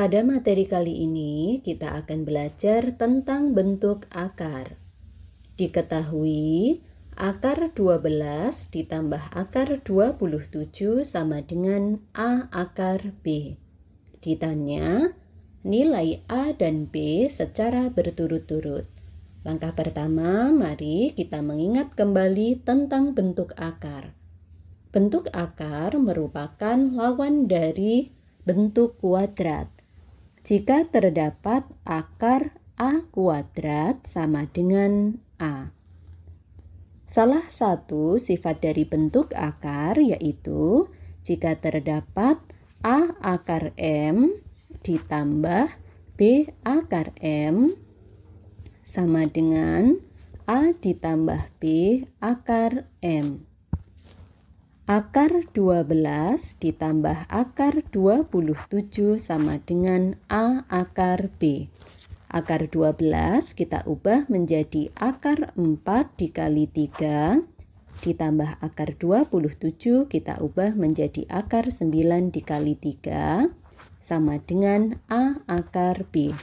Pada materi kali ini, kita akan belajar tentang bentuk akar. Diketahui, akar 12 ditambah akar 27 sama dengan A akar B. Ditanya, nilai A dan B secara berturut-turut. Langkah pertama, mari kita mengingat kembali tentang bentuk akar. Bentuk akar merupakan lawan dari bentuk kuadrat jika terdapat akar A kuadrat sama dengan A. Salah satu sifat dari bentuk akar yaitu jika terdapat A akar M ditambah B akar M sama dengan A ditambah B akar M. Akar 12 ditambah akar 27 sama dengan A akar B. Akar 12 kita ubah menjadi akar 4 dikali 3 ditambah akar 27 kita ubah menjadi akar 9 dikali 3 sama dengan A akar B.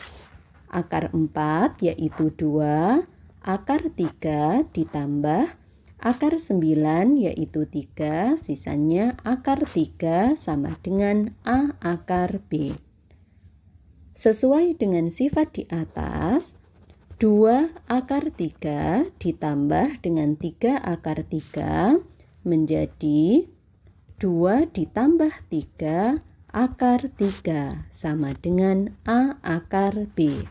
Akar 4 yaitu 2, akar 3 ditambah Akar 9 yaitu 3, sisanya akar 3 sama dengan A akar B. Sesuai dengan sifat di atas, 2 akar 3 ditambah dengan 3 akar 3 menjadi 2 ditambah 3 akar 3 sama dengan A akar B.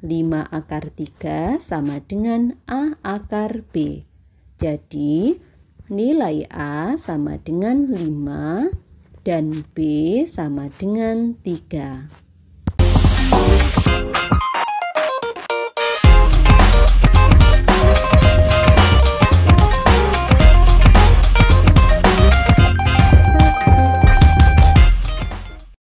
5 akar 3 sama dengan A akar B. Jadi nilai A sama dengan 5 dan B sama dengan 3.